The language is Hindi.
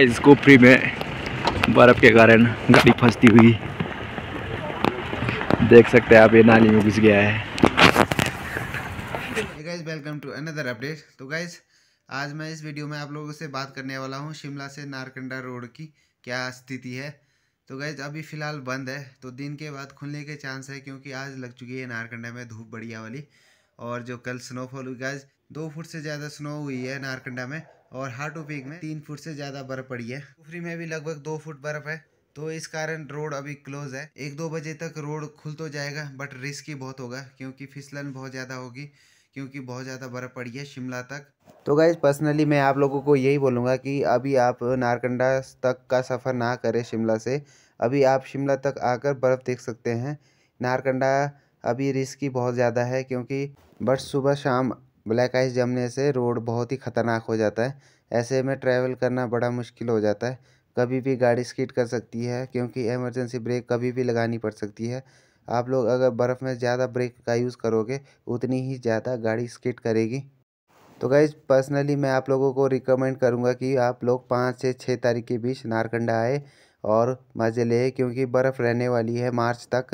इस कोपरी में बर्फ़ के कारण गाड़ी फंसती हुई देख सकते हैं आप ये नाली में घुस गया है guys welcome to another update तो गाइस आज मैं इस वीडियो में आप लोगों से बात करने वाला हूँ शिमला से नारकंडा रोड की क्या स्थिति है तो गाइज अभी फ़िलहाल बंद है तो दिन के बाद खुलने के चांस है क्योंकि आज लग चुकी है नारकंडा में धूप बढ़िया वाली और जो कल स्नोफॉल हुई गाइज दो फुट से ज़्यादा स्नो हुई है नारकंडा में और हाटो पीक में तीन फुट से ज़्यादा बर्फ़ पड़ी है कुफरी में भी लगभग दो फुट बर्फ़ है तो इस कारण रोड अभी क्लोज है एक दो बजे तक रोड खुल तो जाएगा बट रिस्क ही बहुत होगा क्योंकि फिसलन बहुत ज़्यादा होगी क्योंकि बहुत ज़्यादा बर्फ़ पड़ी है शिमला तक तो गाइज पर्सनली मैं आप लोगों को यही बोलूँगा कि अभी आप नारकंडा तक का सफ़र ना करें शिमला से अभी आप शिमला तक आकर बर्फ़ देख सकते हैं नारकंडा अभी रिस्क ही बहुत ज़्यादा है क्योंकि बट सुबह शाम ब्लैक आइस जमने से रोड बहुत ही ख़तरनाक हो जाता है ऐसे में ट्रैवल करना बड़ा मुश्किल हो जाता है कभी भी गाड़ी स्किड कर सकती है क्योंकि एमरजेंसी ब्रेक कभी भी लगानी पड़ सकती है आप लोग अगर बर्फ़ में ज़्यादा ब्रेक का यूज़ करोगे उतनी ही ज़्यादा गाड़ी स्किड करेगी तो गाइज पर्सनली मैं आप लोगों को रिकमेंड करूँगा कि आप लोग पाँच से छः तारीख के बीच नारकंडा आए और मज़े ले क्योंकि बर्फ़ रहने वाली है मार्च तक